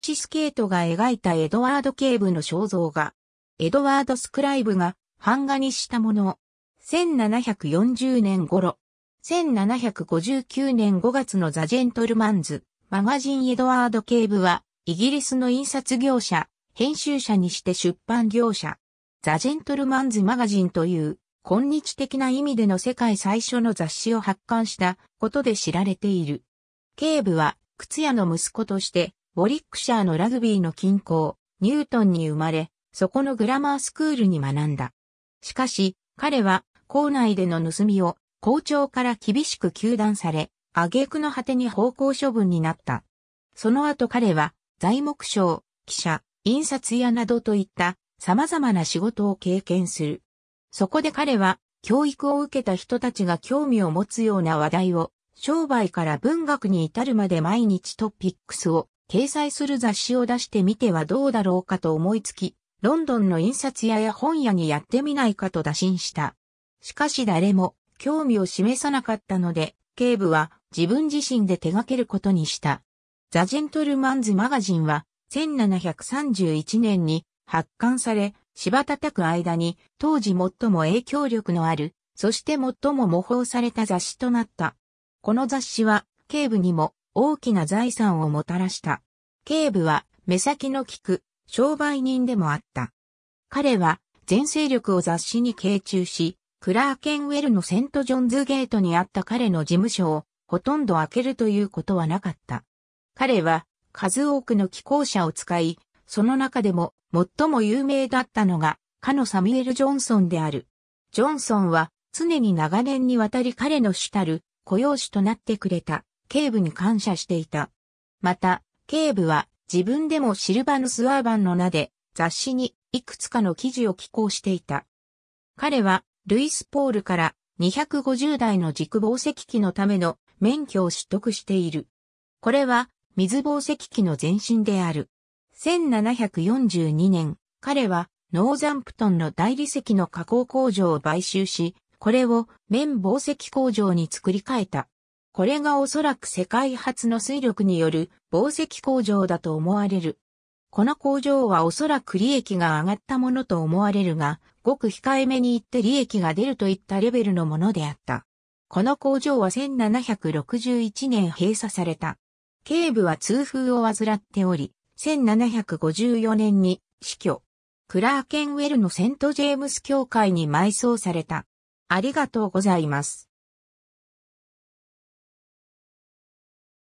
チスケートが描いたエドワード・ケーブの肖像画。エドワード・スクライブが版画にしたもの。1740年頃。1759年5月のザ・ジェントルマンズ、マガジンエドワード・ケーブは、イギリスの印刷業者、編集者にして出版業者。ザ・ジェントルマンズ・マガジンという、今日的な意味での世界最初の雑誌を発刊したことで知られている。ケーブは、靴屋の息子として、ウォリックシャーのラグビーの近郊、ニュートンに生まれ、そこのグラマースクールに学んだ。しかし、彼は校内での盗みを校長から厳しく糾弾され、挙句の果てに方向処分になった。その後彼は材木商、記者、印刷屋などといった様々な仕事を経験する。そこで彼は教育を受けた人たちが興味を持つような話題を商売から文学に至るまで毎日トピックスを掲載する雑誌を出してみてはどうだろうかと思いつき、ロンドンの印刷屋や本屋にやってみないかと打診した。しかし誰も興味を示さなかったので、警部は自分自身で手掛けることにした。ザ・ジェントルマンズ・マガジンは1731年に発刊され、芝叩く間に当時最も影響力のある、そして最も模倣された雑誌となった。この雑誌は、警部にも大きな財産をもたらした。警部は目先の利く商売人でもあった。彼は全勢力を雑誌に傾注し、クラーケンウェルのセントジョンズゲートにあった彼の事務所をほとんど開けるということはなかった。彼は数多くの寄稿者を使い、その中でも最も有名だったのが、かのサミュエル・ジョンソンである。ジョンソンは常に長年にわたり彼の主たる雇用主となってくれた警部に感謝していた。また、警部は自分でもシルバヌス・アーバンの名で雑誌にいくつかの記事を寄稿していた。彼はルイス・ポールから250台の軸防石機のための免許を取得している。これは水防石機の前身である。1742年、彼はノーザンプトンの大理石の加工工場を買収し、これを綿宝石工場に作り変えた。これがおそらく世界初の水力による紡績工場だと思われる。この工場はおそらく利益が上がったものと思われるが、ごく控えめに言って利益が出るといったレベルのものであった。この工場は1761年閉鎖された。警部は通風を患っており、1754年に死去。クラーケンウェルのセントジェームス教会に埋葬された。ありがとうございます。